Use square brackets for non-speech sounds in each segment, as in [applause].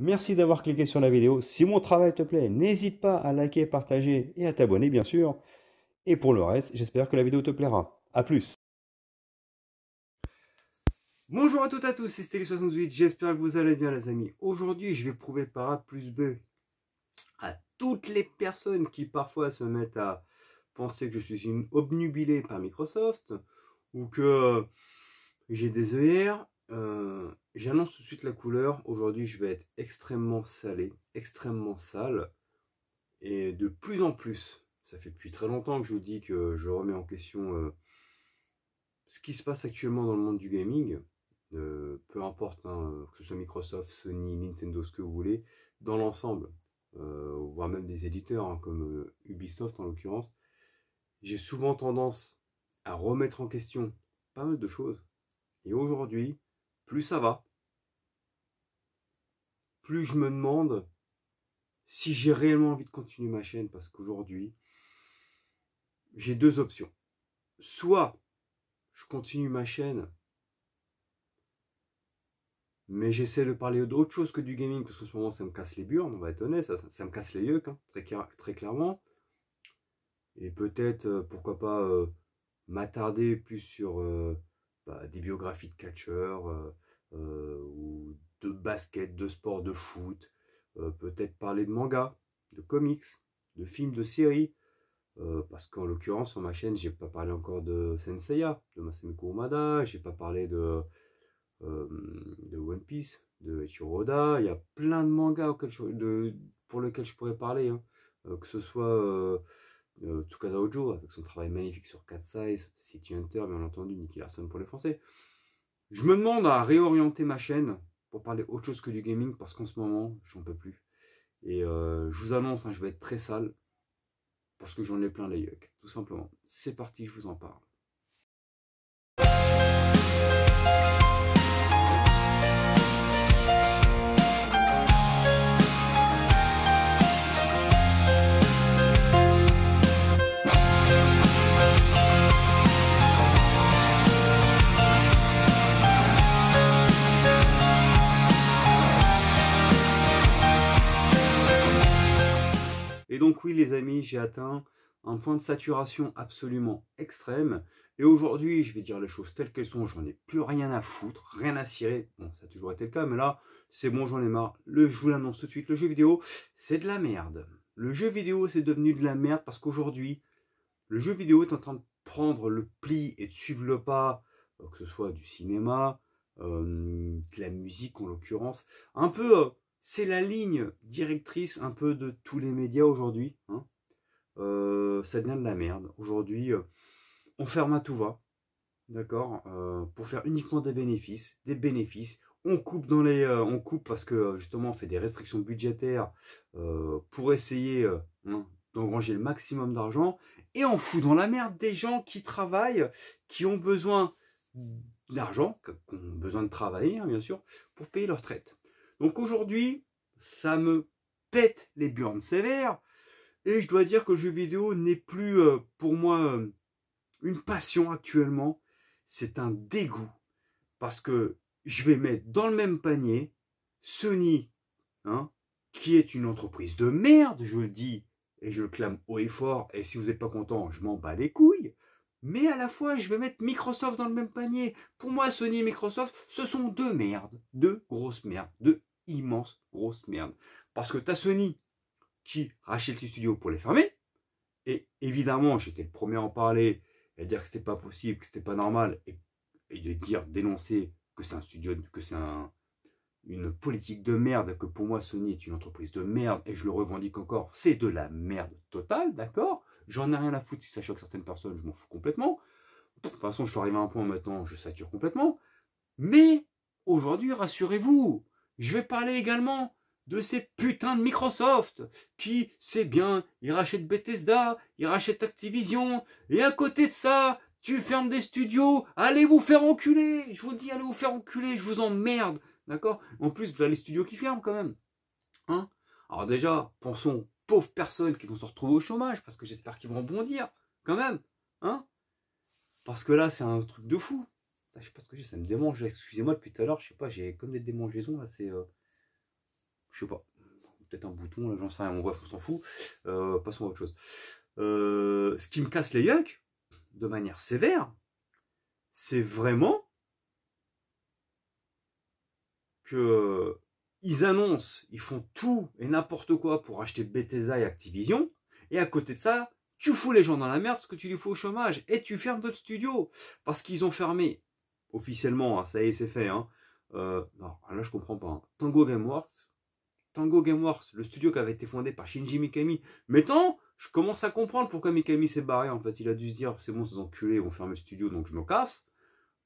Merci d'avoir cliqué sur la vidéo. Si mon travail te plaît, n'hésite pas à liker, partager et à t'abonner bien sûr. Et pour le reste, j'espère que la vidéo te plaira. A plus Bonjour à toutes et à tous, c'est Stélie68, j'espère que vous allez bien les amis. Aujourd'hui, je vais prouver par A plus B à toutes les personnes qui parfois se mettent à penser que je suis une obnubilée par Microsoft ou que j'ai des œillères e euh, j'annonce tout de suite la couleur. Aujourd'hui, je vais être extrêmement salé, extrêmement sale. Et de plus en plus, ça fait depuis très longtemps que je vous dis que je remets en question euh, ce qui se passe actuellement dans le monde du gaming. Euh, peu importe, hein, que ce soit Microsoft, Sony, Nintendo, ce que vous voulez, dans l'ensemble, voire même des éditeurs hein, comme Ubisoft en l'occurrence, j'ai souvent tendance à remettre en question pas mal de choses. Et aujourd'hui, plus ça va. Plus je me demande si j'ai réellement envie de continuer ma chaîne parce qu'aujourd'hui, j'ai deux options. Soit je continue ma chaîne, mais j'essaie de parler d'autre chose que du gaming parce qu'en ce moment ça me casse les burnes, on va être honnête, ça, me casse les yeux, hein, très, clairement. Et peut-être, euh, pourquoi pas, euh, m'attarder plus sur euh, bah, des biographies de catcheurs euh, euh, ou de basket, de sport, de foot, euh, peut-être parler de manga, de comics, de films, de séries, parce qu'en l'occurrence, sur ma chaîne, j'ai pas parlé encore de Senseiya, de Masamiko Je j'ai pas parlé de, One Piece, de Ichiroda, Il y a plein de mangas pour lesquels je pourrais parler, hein. que ce soit euh, Tsukasa Ojo, avec son travail magnifique sur Cat Size, City Hunter, bien entendu, Nicky Larson pour les Français. Je me demande à réorienter ma chaîne pour parler autre chose que du gaming, parce qu'en ce moment, j'en peux plus. Et euh, je vous annonce, hein, je vais être très sale, parce que j'en ai plein les yeux, tout simplement. C'est parti, je vous en parle. donc oui les amis, j'ai atteint un point de saturation absolument extrême. Et aujourd'hui, je vais dire les choses telles qu'elles sont, j'en ai plus rien à foutre, rien à cirer. Bon, ça a toujours été le cas, mais là, c'est bon, j'en ai marre. je vous l'annonce tout de suite, le jeu vidéo, c'est de la merde. Le jeu vidéo, c'est devenu de la merde parce qu'aujourd'hui, le jeu vidéo est en train de prendre le pli et de suivre le pas, euh, que ce soit du cinéma, euh, de la musique en l'occurrence, un peu... Euh, c'est la ligne directrice un peu de tous les médias aujourd'hui. Hein. Euh, ça devient de la merde. Aujourd'hui, euh, on ferme à tout va, d'accord, euh, pour faire uniquement des bénéfices, des bénéfices. On coupe dans les, on coupe parce que justement on fait des restrictions budgétaires pour essayer hein, d'engranger le maximum d'argent et on fout dans la merde des gens qui travaillent, qui ont besoin d'argent, qui ont besoin de travailler hein, bien sûr, pour payer leur traite. Donc aujourd'hui, ça me pète les burnes sévères. Et je dois dire que le jeu vidéo n'est plus euh, pour moi euh, une passion actuellement. C'est un dégoût. Parce que je vais mettre dans le même panier Sony, hein, qui est une entreprise de merde, je le dis, et je le clame haut et fort, et si vous n'êtes pas content, je m'en bats les couilles. Mais à la fois, je vais mettre Microsoft dans le même panier. Pour moi, Sony et Microsoft, ce sont deux merdes, deux grosses merdes, deux immense grosse merde. Parce que as Sony qui rachète les studios pour les fermer. Et évidemment, j'étais le premier à en parler et à dire que c'était pas possible, que c'était pas normal. Et, de dire, dénoncer que c'est un studio, que c'est une politique de merde, que pour moi Sony est une entreprise de merde et je le revendique encore. C'est de la merde totale, d'accord J'en ai rien à foutre si ça choque certaines personnes, je m'en fous complètement. De toute façon, je suis arrivé à un point maintenant, je sature complètement. Mais aujourd'hui, rassurez-vous, je vais parler également de ces putains de Microsoft qui, c'est bien, ils rachètent Bethesda, ils rachètent Activision, et à côté de ça, tu fermes des studios, allez vous faire enculer Je vous dis, allez vous faire enculer, je vous emmerde D'accord En plus, vous avez les studios qui ferment quand même. Hein Alors déjà, pensons aux pauvres personnes qui vont se retrouver au chômage, parce que j'espère qu'ils vont rebondir, quand même. Hein Parce que là, c'est un truc de fou je sais pas ce que j'ai, ça me démange. Excusez-moi, depuis tout à l'heure, je sais pas, j'ai comme des démangeaisons là, c'est. Euh, je sais pas. Peut-être un bouton, j'en sais rien, on, on s'en fout. Euh, passons à autre chose. Euh, ce qui me casse les yucks, de manière sévère, c'est vraiment que ils annoncent, ils font tout et n'importe quoi pour acheter Bethesda et Activision, et à côté de ça, tu fous les gens dans la merde parce que tu les fous au chômage et tu fermes d'autres studios parce qu'ils ont fermé officiellement, hein, ça y est, c'est fait. Hein. Euh, là, je comprends pas. Hein. Tango Gameworks, Tango Gameworks, le studio qui avait été fondé par Shinji Mikami. mettons, je commence à comprendre pourquoi Mikami s'est barré. En fait, il a dû se dire, c'est bon, ces enculés vont fermer le studio, donc je me casse.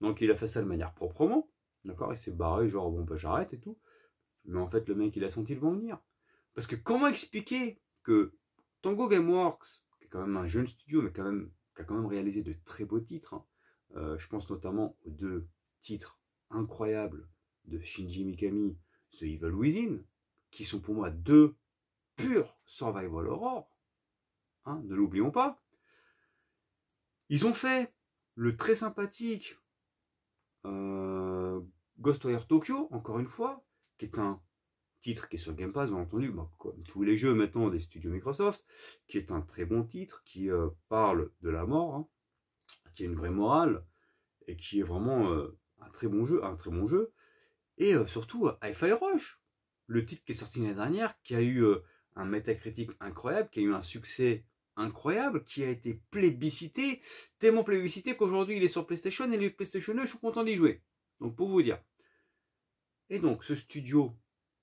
Donc, il a fait ça de manière proprement. D'accord Il s'est barré, genre, bon, ben j'arrête et tout. Mais en fait, le mec, il a senti le bon venir. Parce que comment expliquer que Tango Gameworks, qui est quand même un jeune studio, mais quand même, qui a quand même réalisé de très beaux titres, euh, je pense notamment aux deux titres incroyables de Shinji Mikami, The Evil Within, qui sont pour moi deux purs survival horror. Hein, ne l'oublions pas. Ils ont fait le très sympathique euh, Ghostwire Tokyo, encore une fois, qui est un titre qui est sur Game Pass, bien entendu, bah, comme tous les jeux maintenant des studios Microsoft, qui est un très bon titre, qui euh, parle de la mort, hein qui a une vraie morale et qui est vraiment euh, un très bon jeu, un très bon jeu. Et euh, surtout euh, hi Rush, le titre qui est sorti l'année dernière, qui a eu un métacritique incroyable, qui a eu un succès incroyable, qui a été plébiscité, tellement plébiscité qu'aujourd'hui il est sur PlayStation et les PlayStation 2, je suis content d'y jouer. Donc pour vous dire. Et donc ce studio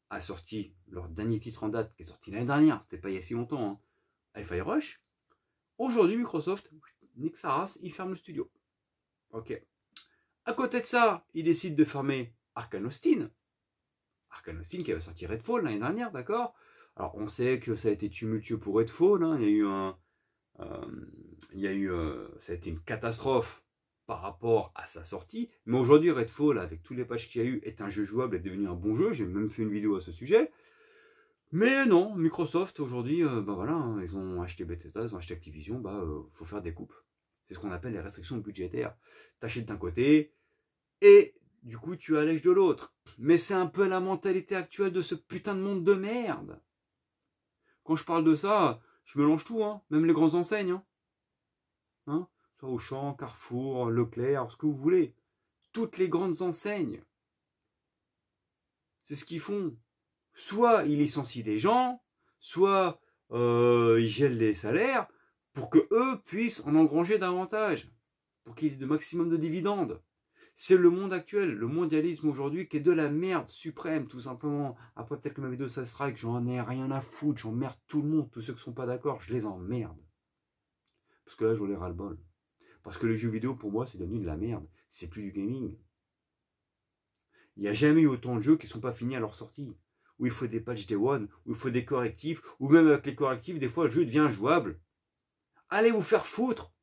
a sorti leur dernier titre en date, qui est sorti l'année dernière, c'était pas il y a si longtemps, hein, hi Rush. Aujourd'hui Microsoft Nick il ferme le studio. Ok. À côté de ça, il décide de fermer Arcanostine. Austin. qui avait sorti Redfall l'année dernière, d'accord Alors on sait que ça a été tumultueux pour Redfall. Hein. Il y a eu un. Euh, il y a eu. Euh, ça a été une catastrophe par rapport à sa sortie. Mais aujourd'hui, Redfall, avec tous les pages qu'il y a eu, est un jeu jouable, est devenu un bon jeu. J'ai même fait une vidéo à ce sujet. Mais non, Microsoft aujourd'hui, euh, bah voilà, hein, ils ont acheté Bethesda, ils ont acheté Activision, bah euh, faut faire des coupes. C'est ce qu'on appelle les restrictions budgétaires. T'achètes d'un côté et du coup tu allèges de l'autre. Mais c'est un peu la mentalité actuelle de ce putain de monde de merde. Quand je parle de ça, je mélange tout, hein, même les grandes enseignes. Hein. hein soit Auchan, Carrefour, Leclerc, ce que vous voulez. Toutes les grandes enseignes. C'est ce qu'ils font soit ils licencient des gens, soit euh, ils gèlent des salaires pour que eux puissent en engranger davantage, pour qu'ils aient le maximum de dividendes. C'est le monde actuel, le mondialisme aujourd'hui qui est de la merde suprême, tout simplement. Après, peut-être que ma vidéo ça strike, j'en ai rien à foutre, j'emmerde tout le monde, tous ceux qui ne sont pas d'accord, je les emmerde. Parce que là, j'en ai ras-le-bol. Parce que les jeux vidéo, pour moi, c'est devenu de la merde. C'est plus du gaming. Il n'y a jamais eu autant de jeux qui ne sont pas finis à leur sortie où il faut des patchs day one, où il faut des correctifs, ou même avec les correctifs, des fois le jeu devient jouable. Allez vous faire foutre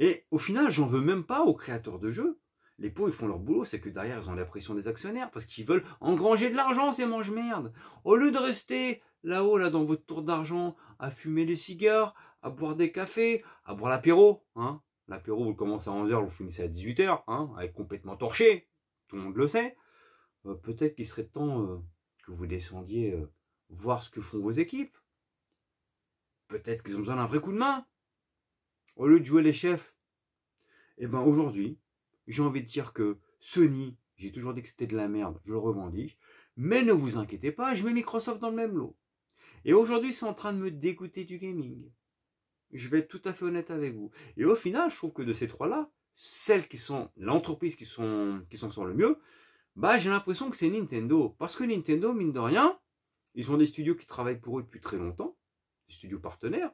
Et au final, j'en veux même pas aux créateurs de jeux. Les pauvres, ils font leur boulot, c'est que derrière, ils ont la pression des actionnaires parce qu'ils veulent engranger de l'argent, ces mange-merde. Au lieu de rester là-haut, là, dans votre tour d'argent, à fumer des cigares, à boire des cafés, à boire l'apéro, hein. L'apéro, vous le commencez à 11h, vous finissez à 18h, hein, avec complètement torché, tout le monde le sait. Euh, peut-être qu'il serait temps euh, que vous descendiez euh, voir ce que font vos équipes. Peut-être qu'ils ont besoin d'un vrai coup de main, au lieu de jouer les chefs. Eh bien aujourd'hui, j'ai envie de dire que Sony, j'ai toujours dit que c'était de la merde, je le revendique, mais ne vous inquiétez pas, je mets Microsoft dans le même lot. Et aujourd'hui, c'est en train de me dégoûter du gaming. Je vais être tout à fait honnête avec vous. Et au final, je trouve que de ces trois-là, celles qui sont l'entreprise qui sont qui sont le mieux, bah j'ai l'impression que c'est Nintendo. Parce que Nintendo, mine de rien, ils ont des studios qui travaillent pour eux depuis très longtemps, des studios partenaires.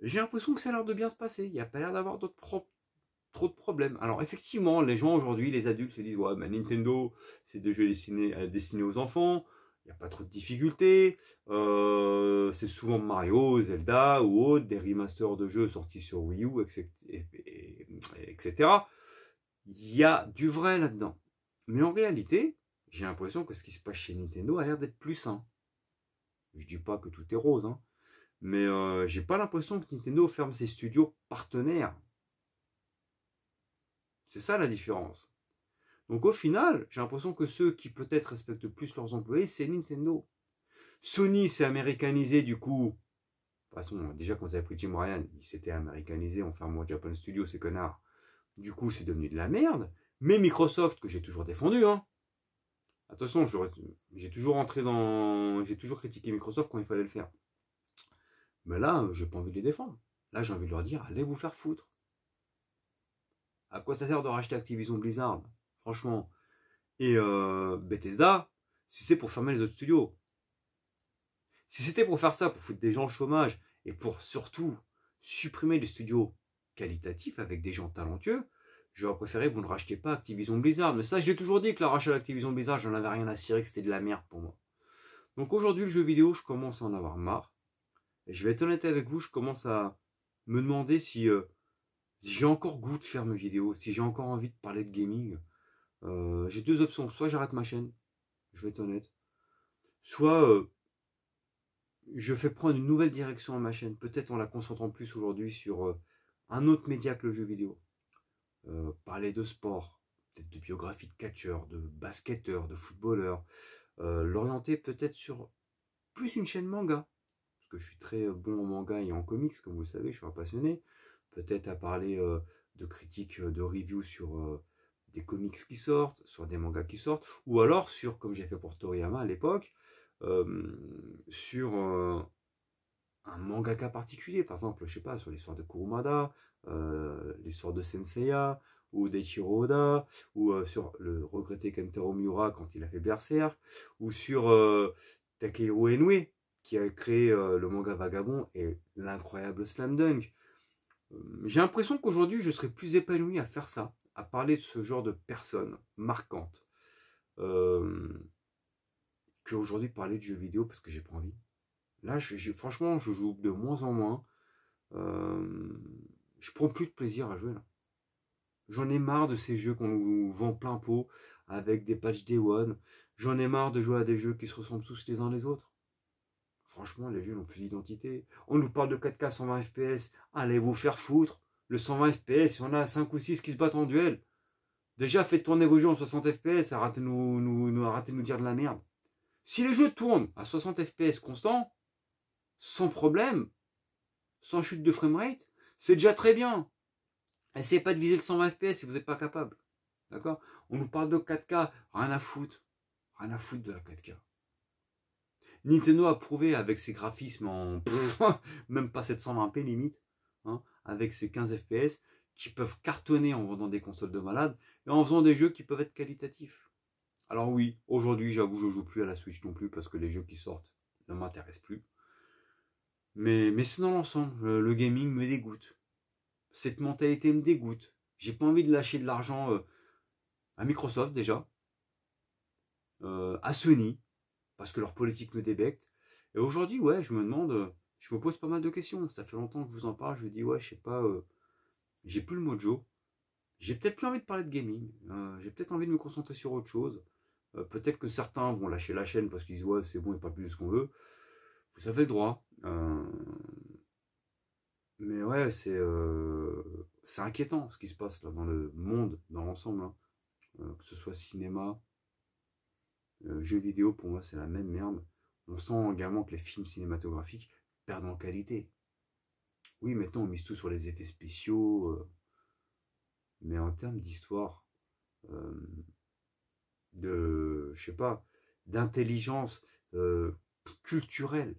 J'ai l'impression que ça a l'air de bien se passer. Il n'y a pas l'air d'avoir trop de problèmes. Alors effectivement, les gens aujourd'hui, les adultes se disent, ouais, mais Nintendo, c'est des jeux dessinés, euh, destinés aux enfants, il n'y a pas trop de difficultés. Euh, c'est souvent Mario, Zelda ou autres, des remasters de jeux sortis sur Wii U, etc. Il y a du vrai là-dedans. Mais en réalité, j'ai l'impression que ce qui se passe chez Nintendo a l'air d'être plus sain. Je dis pas que tout est rose, hein, mais euh, j'ai pas l'impression que Nintendo ferme ses studios partenaires. C'est ça la différence. Donc au final, j'ai l'impression que ceux qui peut-être respectent plus leurs employés, c'est Nintendo. Sony s'est américanisé du coup. De toute façon, déjà quand ils avaient pris Jim Ryan, il s'était américanisé en fermant Japan Studio, ces connards. Du coup, c'est devenu de la merde. Mais Microsoft, que j'ai toujours défendu, hein, attention, j'ai toujours entré dans. J'ai toujours critiqué Microsoft quand il fallait le faire. Mais là, euh, j'ai pas envie de les défendre. Là, j'ai envie de leur dire, allez vous faire foutre. À quoi ça sert de racheter Activision Blizzard Franchement. Et euh, Bethesda, si c'est pour fermer les autres studios. Si c'était pour faire ça, pour foutre des gens au chômage et pour surtout supprimer les studios qualitatifs avec des gens talentueux, J'aurais préféré que vous ne rachetiez pas Activision Blizzard. Mais ça, j'ai toujours dit que le rachat d'Activision Blizzard, j'en avais rien à cirer, que c'était de la merde pour moi. Donc aujourd'hui, le jeu vidéo, je commence à en avoir marre. Et je vais être honnête avec vous, je commence à me demander si, euh, j'ai encore goût de faire mes vidéos, si j'ai encore envie de parler de gaming. Euh, j'ai deux options. Soit j'arrête ma chaîne, je vais être honnête. Soit euh, je fais prendre une nouvelle direction à ma chaîne, peut-être en la concentrant plus aujourd'hui sur un autre média que le jeu vidéo. Euh, parler de sport, peut-être de biographie de catcheur, de basketteur, de footballeur, euh, l'orienter peut-être sur plus une chaîne manga, parce que je suis très euh, bon en manga et en comics, comme vous le savez, je suis un passionné, peut-être à parler de critiques, de reviews sur des comics qui sortent, sur des mangas qui sortent, ou alors sur, comme j'ai fait pour Toriyama à l'époque, sur un mangaka particulier, par exemple, je sais pas, sur l'histoire de Kurumada, euh, l'histoire de Senseiya, ou des Oda, ou euh, sur le regretté Kentaro Miura quand il a fait Berserk, ou sur takeo euh, Takehiro qui a créé le manga Vagabond et l'incroyable Slam Dunk. J'ai l'impression qu'aujourd'hui, je serais plus épanoui à faire ça, à parler de ce genre de personnes marquantes, qu'aujourd'hui parler de jeux vidéo parce que j'ai pas envie. Là, franchement, je joue de moins en moins. Euh, je prends plus de plaisir à jouer là. J'en ai marre de ces jeux qu'on nous vend plein pot avec des patchs Day One. J'en ai marre de jouer à des jeux qui se ressemblent tous les uns les autres. Franchement, les jeux n'ont plus d'identité. On nous parle de 4K 120 FPS. Allez vous faire foutre. Le 120 FPS, on a 5 ou 6 qui se battent en duel. Déjà, faites tourner vos jeux en 60 FPS. Arrêtez de nous, nous, arrêtez de nous dire de la merde. Si les jeux tournent à 60 FPS constant, sans problème, sans chute de framerate, c'est déjà très bien. Essayez pas de viser le 120 fps si vous n'êtes pas capable. D'accord On nous parle de 4K, rien à foutre. Rien à foutre de la 4K. Nintendo a prouvé avec ses graphismes en [laughs] même pas 720p limite, hein, avec ses 15 fps, qui peuvent cartonner en vendant des consoles de malade et en faisant des jeux qui peuvent être qualitatifs. Alors oui, aujourd'hui j'avoue je joue plus à la Switch non plus parce que les jeux qui sortent ne m'intéressent plus. Mais, mais c'est dans l'ensemble, le, gaming me dégoûte. Cette mentalité me dégoûte. J'ai pas envie de lâcher de l'argent euh, à Microsoft déjà, euh, à Sony, parce que leur politique me débecte. Et aujourd'hui, ouais, je me demande, euh, je me pose pas mal de questions. Ça fait longtemps que je vous en parle, je dis, ouais, je sais pas, j'ai plus le mojo. J'ai peut-être plus envie de parler de gaming. j'ai peut-être envie de me concentrer sur autre chose. peut-être que certains vont lâcher la chaîne parce qu'ils disent, ouais, c'est bon, il n'y a pas plus de ce qu'on veut. Ça fait le droit. Euh, mais ouais, euh, c'est inquiétant ce qui se passe là dans le monde, dans l'ensemble. Hein. Euh, que ce soit cinéma, jeux vidéo, pour moi c'est la même merde. On sent également que les films cinématographiques perdent en qualité. Oui, maintenant on mise tout sur les effets spéciaux. mais en termes d'histoire, de, je sais pas, d'intelligence culturelle,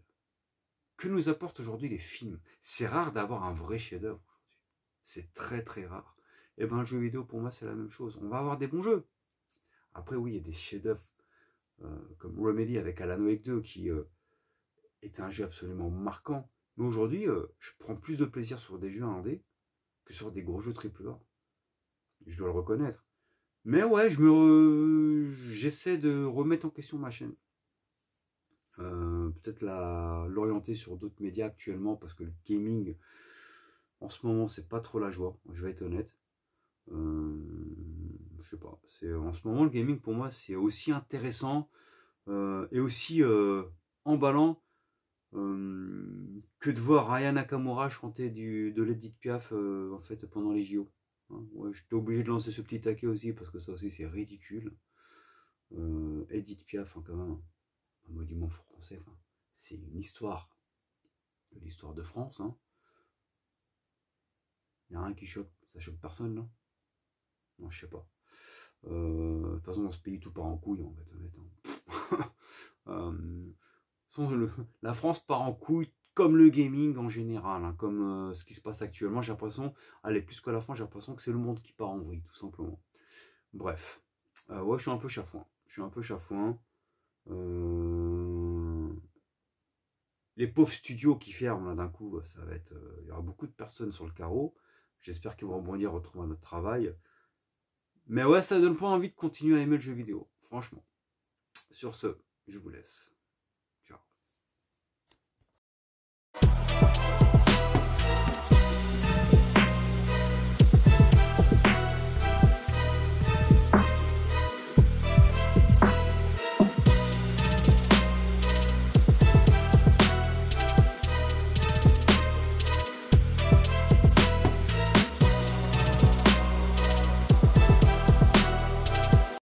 que nous apportent aujourd'hui les films. C'est rare d'avoir un vrai chef-d'œuvre aujourd'hui. C'est très très rare. Et eh bien, le jeu vidéo, pour moi, c'est la même chose. On va avoir des bons jeux. Après, oui, il y a des chefs-d'œuvre euh, comme Remedy avec Alan Wake 2 qui euh, est un jeu absolument marquant. Mais aujourd'hui, euh, je prends plus de plaisir sur des jeux indés que sur des gros jeux triple A. Je dois le reconnaître. Mais ouais, je me j'essaie de remettre en question ma chaîne. Euh, peut l'orienter sur d'autres médias actuellement parce que le gaming, en ce moment, c'est pas trop la joie, je vais être honnête. Euh, je sais pas. c'est En ce moment, le gaming, pour moi, c'est aussi intéressant euh, et aussi euh, emballant que de voir Ryan Nakamura chanter du, de Ledit Piaf en fait, pendant les JO. Hein, j'étais obligé de lancer ce petit taquet aussi parce que ça aussi, c'est ridicule. Edith Piaf, hein, quand même, un monument français c'est une histoire de l'histoire de France. Il hein. n'y a rien qui choque. Ça choque personne, non Non, je sais pas. Euh, de toute façon, dans ce pays, tout part en couille, en fait, [laughs] euh, la France part en couille comme le gaming en général, hein, comme euh, ce qui se passe actuellement. J'ai l'impression, allez, plus que la France, j'ai l'impression que c'est le monde qui part en vrille, tout simplement. Bref. ouais, je suis un peu chafouin. Je suis un peu chafouin. Euh, les pauvres studios qui ferment d'un coup, ça va être, euh, il y aura beaucoup de personnes sur le carreau. J'espère qu'ils vont rebondir, retrouver notre travail. Mais ouais, ça donne pas envie de continuer à aimer le jeu vidéo, franchement. Sur ce, je vous laisse.